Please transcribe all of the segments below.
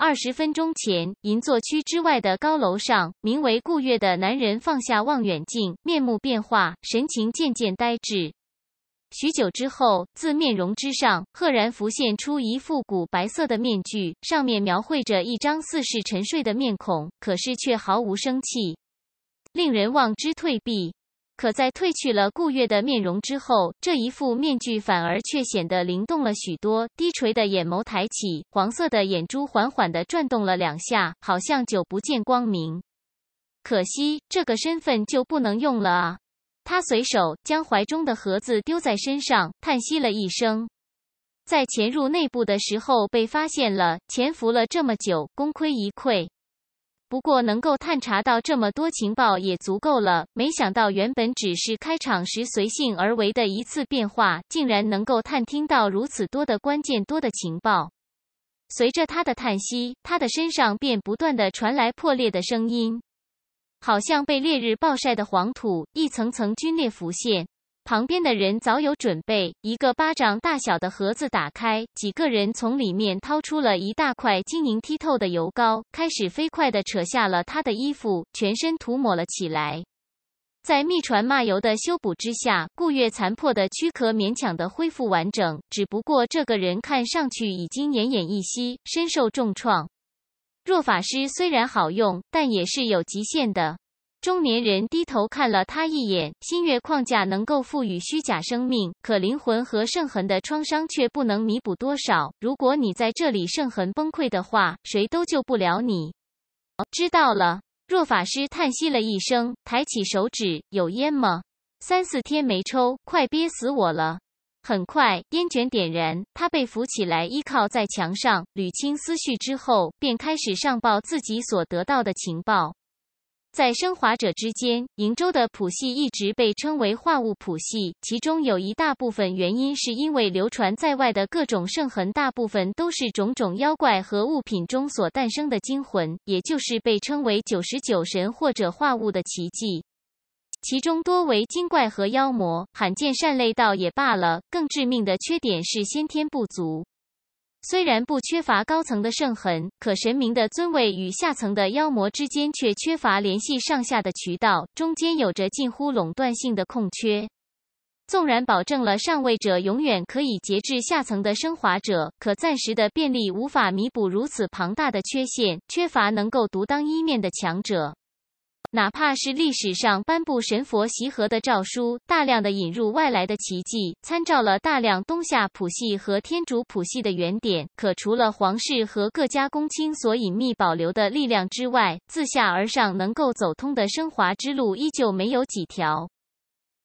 二十分钟前，银座区之外的高楼上，名为顾月的男人放下望远镜，面目变化，神情渐渐呆滞。许久之后，自面容之上赫然浮现出一副古白色的面具，上面描绘着一张似是沉睡的面孔，可是却毫无生气，令人望之退避。可在褪去了顾月的面容之后，这一副面具反而却显得灵动了许多。低垂的眼眸抬起，黄色的眼珠缓缓地转动了两下，好像久不见光明。可惜这个身份就不能用了啊！他随手将怀中的盒子丢在身上，叹息了一声。在潜入内部的时候被发现了，潜伏了这么久，功亏一篑。不过，能够探查到这么多情报也足够了。没想到，原本只是开场时随性而为的一次变化，竟然能够探听到如此多的关键多的情报。随着他的叹息，他的身上便不断的传来破裂的声音，好像被烈日暴晒的黄土一层层皲裂浮现。旁边的人早有准备，一个巴掌大小的盒子打开，几个人从里面掏出了一大块晶莹剔透的油膏，开始飞快地扯下了他的衣服，全身涂抹了起来。在秘传骂油的修补之下，顾月残破的躯壳勉强的恢复完整，只不过这个人看上去已经奄奄一息，深受重创。若法师虽然好用，但也是有极限的。中年人低头看了他一眼。新月框架能够赋予虚假生命，可灵魂和圣痕的创伤却不能弥补多少。如果你在这里圣痕崩溃的话，谁都救不了你。知道了。若法师叹息了一声，抬起手指：“有烟吗？三四天没抽，快憋死我了。”很快，烟卷点燃。他被扶起来，依靠在墙上，捋清思绪之后，便开始上报自己所得到的情报。在升华者之间，瀛洲的谱系一直被称为化物谱系。其中有一大部分原因，是因为流传在外的各种圣痕，大部分都是种种妖怪和物品中所诞生的精魂，也就是被称为九十九神或者化物的奇迹。其中多为精怪和妖魔，罕见善类倒也罢了，更致命的缺点是先天不足。虽然不缺乏高层的圣痕，可神明的尊位与下层的妖魔之间却缺乏联系上下的渠道，中间有着近乎垄断性的空缺。纵然保证了上位者永远可以节制下层的升华者，可暂时的便利无法弥补如此庞大的缺陷，缺乏能够独当一面的强者。哪怕是历史上颁布神佛习和的诏书，大量的引入外来的奇迹，参照了大量东夏谱系和天竺谱系的原点，可除了皇室和各家公卿所隐秘保留的力量之外，自下而上能够走通的升华之路，依旧没有几条。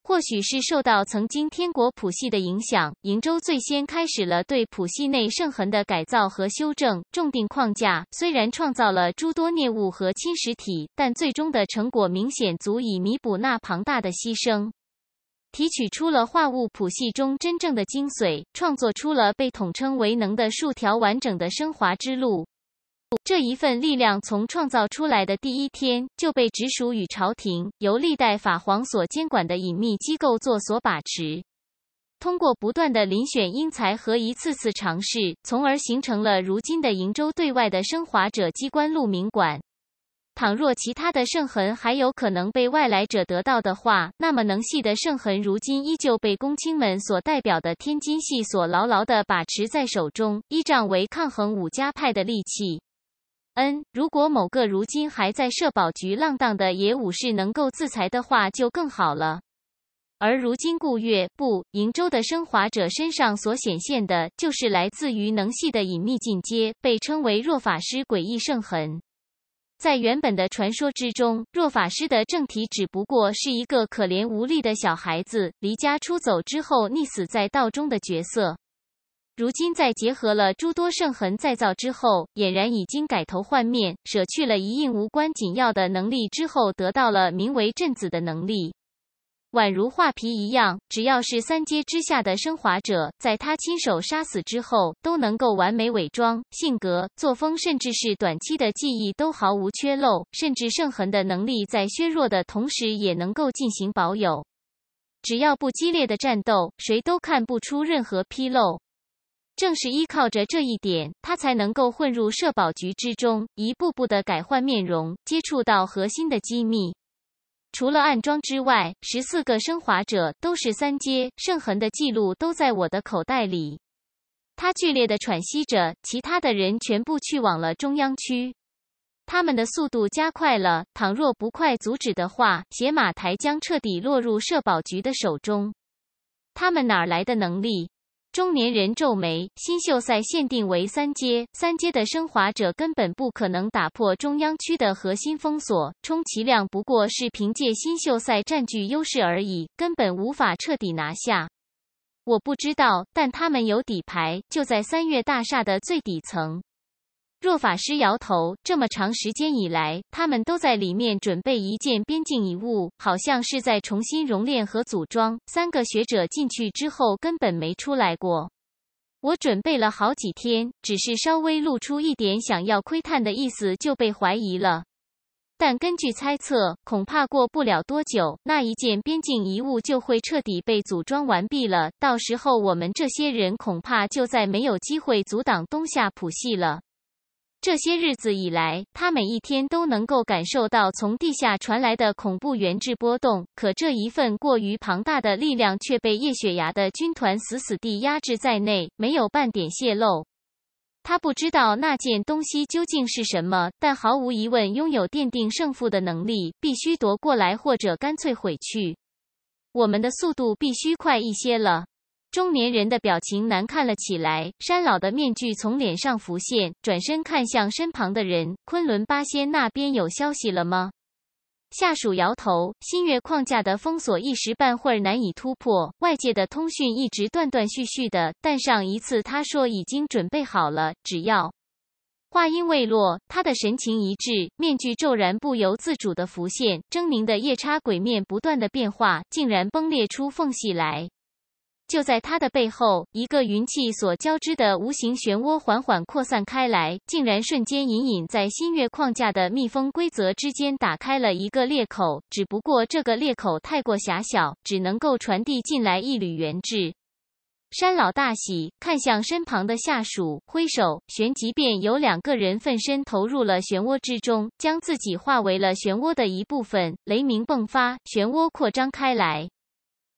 或许是受到曾经天国谱系的影响，瀛州最先开始了对谱系内圣痕的改造和修正。重定框架虽然创造了诸多孽物和侵蚀体，但最终的成果明显足以弥补那庞大的牺牲，提取出了化物谱系中真正的精髓，创作出了被统称为能的数条完整的升华之路。这一份力量从创造出来的第一天就被直属于朝廷、由历代法皇所监管的隐秘机构做所把持。通过不断的遴选英才和一次次尝试，从而形成了如今的瀛州对外的升华者机关鹿鸣馆。倘若其他的圣痕还有可能被外来者得到的话，那么能系的圣痕如今依旧被公卿们所代表的天津系所牢牢的把持在手中，依仗为抗衡武家派的利器。嗯，如果某个如今还在社保局浪荡的野武士能够自裁的话，就更好了。而如今顾月不瀛洲的升华者身上所显现的，就是来自于能系的隐秘进阶，被称为弱法师诡异圣痕。在原本的传说之中，弱法师的正体只不过是一个可怜无力的小孩子，离家出走之后溺死在道中的角色。如今在结合了诸多圣痕再造之后，俨然已经改头换面，舍去了一应无关紧要的能力之后，得到了名为镇子的能力，宛如画皮一样，只要是三阶之下的升华者，在他亲手杀死之后，都能够完美伪装，性格、作风，甚至是短期的记忆都毫无缺漏，甚至圣痕的能力在削弱的同时，也能够进行保有，只要不激烈的战斗，谁都看不出任何纰漏。正是依靠着这一点，他才能够混入社保局之中，一步步的改换面容，接触到核心的机密。除了暗装之外，十四个升华者都是三阶圣痕的记录都在我的口袋里。他剧烈的喘息着，其他的人全部去往了中央区。他们的速度加快了，倘若不快阻止的话，邪马台将彻底落入社保局的手中。他们哪来的能力？中年人皱眉：“新秀赛限定为三阶，三阶的升华者根本不可能打破中央区的核心封锁，充其量不过是凭借新秀赛占据优势而已，根本无法彻底拿下。”我不知道，但他们有底牌，就在三月大厦的最底层。若法师摇头，这么长时间以来，他们都在里面准备一件边境遗物，好像是在重新熔炼和组装。三个学者进去之后，根本没出来过。我准备了好几天，只是稍微露出一点想要窥探的意思，就被怀疑了。但根据猜测，恐怕过不了多久，那一件边境遗物就会彻底被组装完毕了。到时候，我们这些人恐怕就再没有机会阻挡东夏普系了。这些日子以来，他每一天都能够感受到从地下传来的恐怖源质波动。可这一份过于庞大的力量却被叶雪芽的军团死死地压制在内，没有半点泄露。他不知道那件东西究竟是什么，但毫无疑问，拥有奠定胜负的能力，必须夺过来，或者干脆毁去。我们的速度必须快一些了。中年人的表情难看了起来，山老的面具从脸上浮现，转身看向身旁的人：“昆仑八仙那边有消息了吗？”下属摇头：“新月框架的封锁一时半会儿难以突破，外界的通讯一直断断续续的。但上一次他说已经准备好了，只要……”话音未落，他的神情一滞，面具骤然不由自主的浮现，狰狞的夜叉鬼面不断的变化，竟然崩裂出缝隙来。就在他的背后，一个云气所交织的无形漩涡缓缓扩散开来，竟然瞬间隐隐在新月框架的密封规则之间打开了一个裂口。只不过这个裂口太过狭小，只能够传递进来一缕元质。山老大喜，看向身旁的下属，挥手，旋即便有两个人奋身投入了漩涡之中，将自己化为了漩涡的一部分。雷鸣迸发，漩涡扩张开来。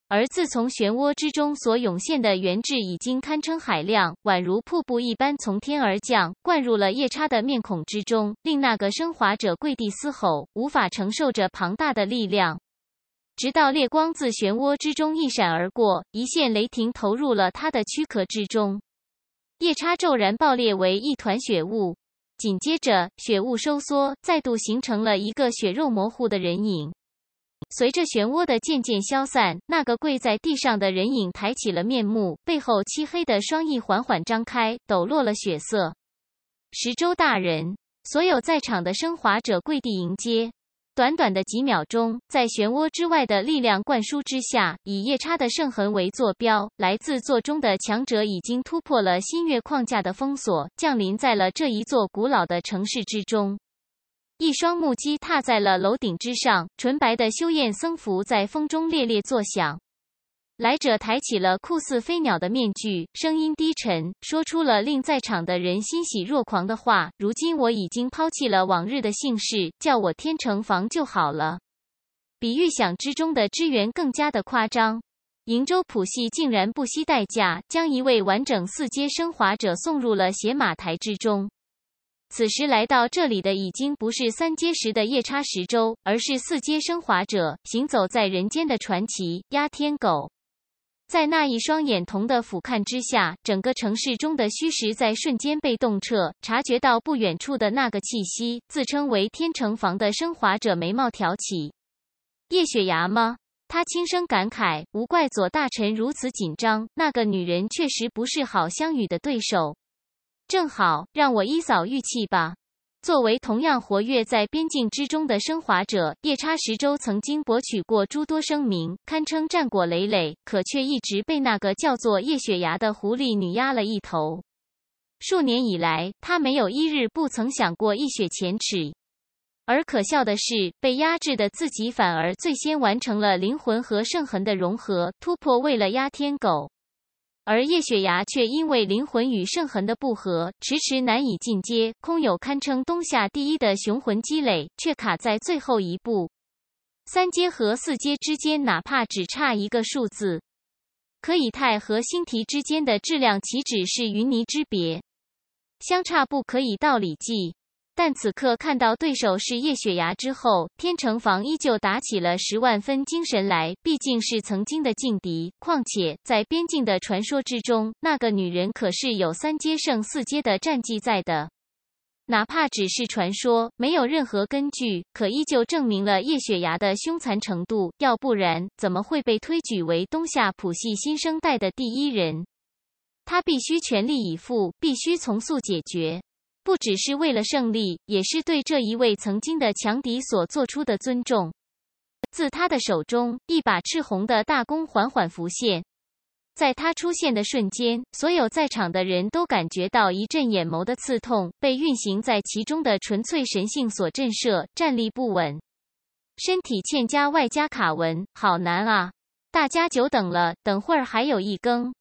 而自从漩涡之中所涌现的元质已经堪称海量，宛如瀑布一般从天而降，灌入了夜叉的面孔之中，令那个升华者跪地嘶吼，无法承受着庞大的力量。直到烈光自漩涡之中一闪而过，一线雷霆投入了他的躯壳之中，夜叉骤然爆裂为一团血雾，紧接着血雾收缩，再度形成了一个血肉模糊的人影。随着漩涡的渐渐消散，那个跪在地上的人影抬起了面目，背后漆黑的双翼缓缓张开，抖落了血色。石周大人，所有在场的升华者跪地迎接。短短的几秒钟，在漩涡之外的力量灌输之下，以夜叉的圣痕为坐标，来自座中的强者已经突破了新月框架的封锁，降临在了这一座古老的城市之中。一双木屐踏在了楼顶之上，纯白的修艳僧服在风中猎猎作响。来者抬起了酷似飞鸟的面具，声音低沉，说出了令在场的人欣喜若狂的话：“如今我已经抛弃了往日的姓氏，叫我天成房就好了。”比预想之中的支援更加的夸张，瀛州浦系竟然不惜代价将一位完整四阶升华者送入了邪马台之中。此时来到这里的已经不是三阶时的夜叉十周，而是四阶升华者，行走在人间的传奇压天狗。在那一双眼瞳的俯瞰之下，整个城市中的虚实在瞬间被洞彻。察觉到不远处的那个气息，自称为天成房的升华者，眉毛挑起。叶雪牙吗？他轻声感慨，无怪左大臣如此紧张。那个女人确实不是郝相雨的对手。正好让我一扫玉气吧。作为同样活跃在边境之中的升华者，夜叉十州曾经博取过诸多声名，堪称战果累累。可却一直被那个叫做夜雪芽的狐狸女压了一头。数年以来，他没有一日不曾想过一雪前耻。而可笑的是，被压制的自己反而最先完成了灵魂和圣痕的融合突破，为了压天狗。而叶雪芽却因为灵魂与圣痕的不合，迟迟难以进阶，空有堪称东夏第一的雄魂积累，却卡在最后一步。三阶和四阶之间，哪怕只差一个数字，可以太和星体之间的质量岂止是云泥之别，相差不可以道理计。但此刻看到对手是叶雪崖之后，天成房依旧打起了十万分精神来。毕竟是曾经的劲敌，况且在边境的传说之中，那个女人可是有三阶胜四阶的战绩在的。哪怕只是传说，没有任何根据，可依旧证明了叶雪崖的凶残程度。要不然，怎么会被推举为东夏谱系新生代的第一人？他必须全力以赴，必须从速解决。不只是为了胜利，也是对这一位曾经的强敌所做出的尊重。自他的手中，一把赤红的大弓缓缓浮现。在他出现的瞬间，所有在场的人都感觉到一阵眼眸的刺痛，被运行在其中的纯粹神性所震慑，站立不稳，身体欠佳，外加卡文，好难啊！大家久等了，等会儿还有一更。